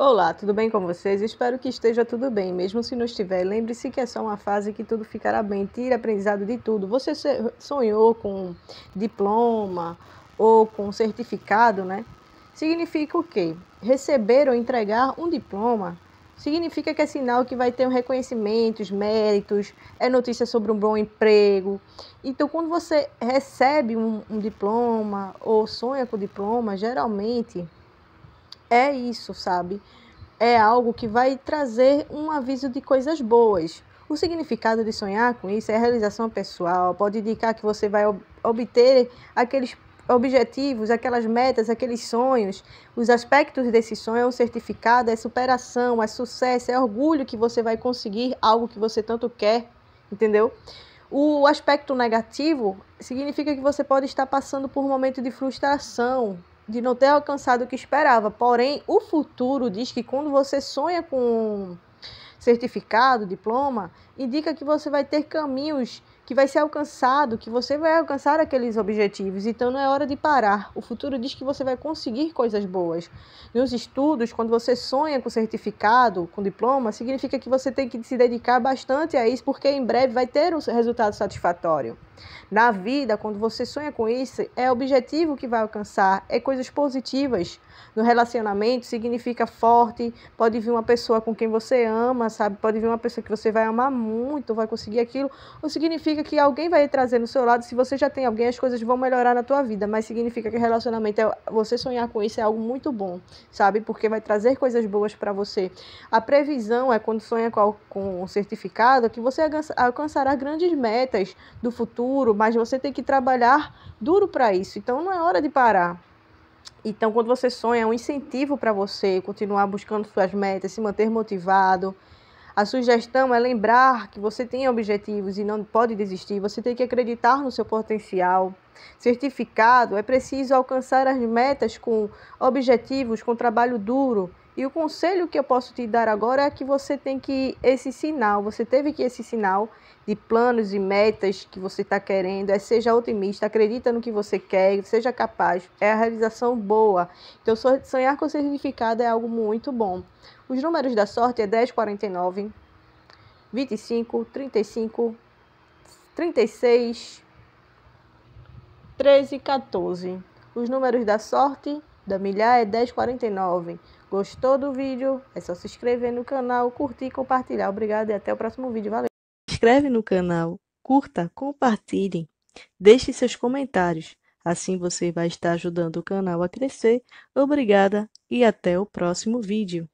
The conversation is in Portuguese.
Olá, tudo bem com vocês? Espero que esteja tudo bem, mesmo se não estiver. Lembre-se que é só uma fase que tudo ficará bem. Tire aprendizado de tudo. Você sonhou com diploma ou com certificado, né? Significa o quê? Receber ou entregar um diploma significa que é sinal que vai ter um reconhecimento, méritos, é notícia sobre um bom emprego. Então, quando você recebe um, um diploma ou sonha com diploma, geralmente é isso, sabe? É algo que vai trazer um aviso de coisas boas. O significado de sonhar com isso é realização pessoal, pode indicar que você vai obter aqueles objetivos, aquelas metas, aqueles sonhos. Os aspectos desse sonho é um certificado, é superação, é sucesso, é orgulho que você vai conseguir algo que você tanto quer, entendeu? O aspecto negativo significa que você pode estar passando por um momento de frustração, de não ter alcançado o que esperava. Porém, o futuro diz que quando você sonha com certificado, diploma, indica que você vai ter caminhos que vai ser alcançado, que você vai alcançar aqueles objetivos. Então não é hora de parar. O futuro diz que você vai conseguir coisas boas. Nos estudos, quando você sonha com certificado, com diploma, significa que você tem que se dedicar bastante a isso, porque em breve vai ter um resultado satisfatório. Na vida, quando você sonha com isso, é objetivo que vai alcançar, é coisas positivas. No relacionamento significa forte, pode vir uma pessoa com quem você ama, sabe? Pode vir uma pessoa que você vai amar muito, vai conseguir aquilo. ou significa que alguém vai trazer no seu lado. Se você já tem alguém, as coisas vão melhorar na tua vida. Mas significa que relacionamento é você sonhar com isso é algo muito bom, sabe? Porque vai trazer coisas boas para você. A previsão é quando sonha com, com um certificado que você alcançará grandes metas do futuro, mas você tem que trabalhar duro para isso. Então não é hora de parar. Então, quando você sonha, é um incentivo para você continuar buscando suas metas, se manter motivado, a sugestão é lembrar que você tem objetivos e não pode desistir, você tem que acreditar no seu potencial. Certificado é preciso alcançar as metas com objetivos, com trabalho duro. E o conselho que eu posso te dar agora é que você tem que esse sinal, você teve que esse sinal de planos e metas que você está querendo, é seja otimista, acredita no que você quer, seja capaz, é a realização boa. Então sonhar com significado é algo muito bom. Os números da sorte é 10, 49, 25, 35, 36, 13 e 14. Os números da sorte da milhar é 10,49. Gostou do vídeo? É só se inscrever no canal, curtir e compartilhar. Obrigado e até o próximo vídeo. Valeu! Se inscreve no canal, curta, compartilhe, deixe seus comentários. Assim você vai estar ajudando o canal a crescer. Obrigada e até o próximo vídeo.